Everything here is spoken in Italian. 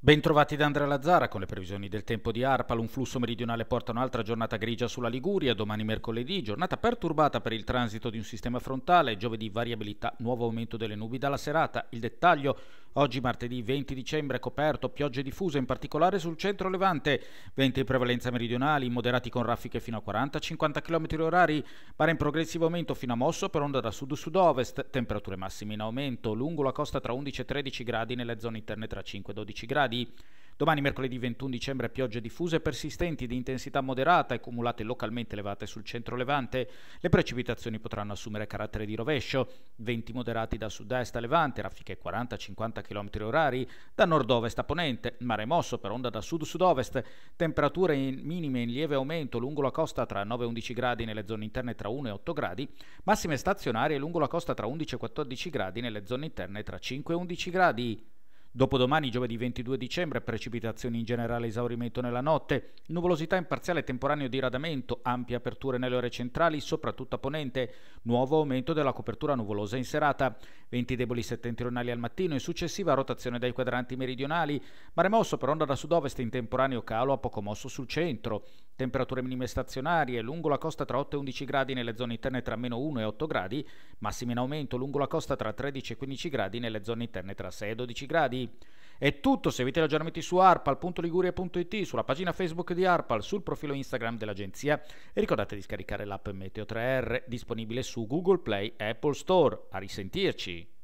Bentrovati da Andrea Lazzara con le previsioni del tempo di Arpal. Un flusso meridionale porta un'altra giornata grigia sulla Liguria, domani mercoledì, giornata perturbata per il transito di un sistema frontale, giovedì variabilità, nuovo aumento delle nubi dalla serata. Il dettaglio Oggi martedì 20 dicembre coperto, piogge diffuse in particolare sul centro levante, venti in prevalenza meridionali, moderati con raffiche fino a 40-50 km orari, mare in progressivo aumento fino a mosso per onda da sud-sud-ovest, temperature massime in aumento, lungo la costa tra 11 e 13 gradi, nelle zone interne tra 5 e 12 gradi. Domani mercoledì 21 dicembre piogge diffuse e persistenti di intensità moderata e cumulate localmente elevate sul centro levante. Le precipitazioni potranno assumere carattere di rovescio, venti moderati da sud-est a levante, raffiche 40-50 km/h, da nord-ovest a ponente, mare mosso per onda da sud-sud-ovest, temperature in minime in lieve aumento lungo la costa tra 9 e 11 gradi nelle zone interne tra 1 e 8 gradi, massime stazionarie lungo la costa tra 11 e 14 gradi nelle zone interne tra 5 e 11 gradi. Dopodomani, giovedì 22 dicembre, precipitazioni in generale esaurimento nella notte, nuvolosità in parziale temporaneo diradamento, ampie aperture nelle ore centrali, soprattutto a ponente, nuovo aumento della copertura nuvolosa in serata, venti deboli settentrionali al mattino e successiva rotazione dai quadranti meridionali, mare mosso per onda da sud-ovest in temporaneo calo a poco mosso sul centro, Temperature minime stazionarie lungo la costa tra 8 e 11 gradi nelle zone interne tra meno 1 e 8 gradi, massime in aumento lungo la costa tra 13 e 15 gradi nelle zone interne tra 6 e 12 gradi. È tutto, seguite gli aggiornamenti su arpal.liguria.it, sulla pagina Facebook di Arpal, sul profilo Instagram dell'agenzia e ricordate di scaricare l'app Meteo 3R disponibile su Google Play e Apple Store. A risentirci!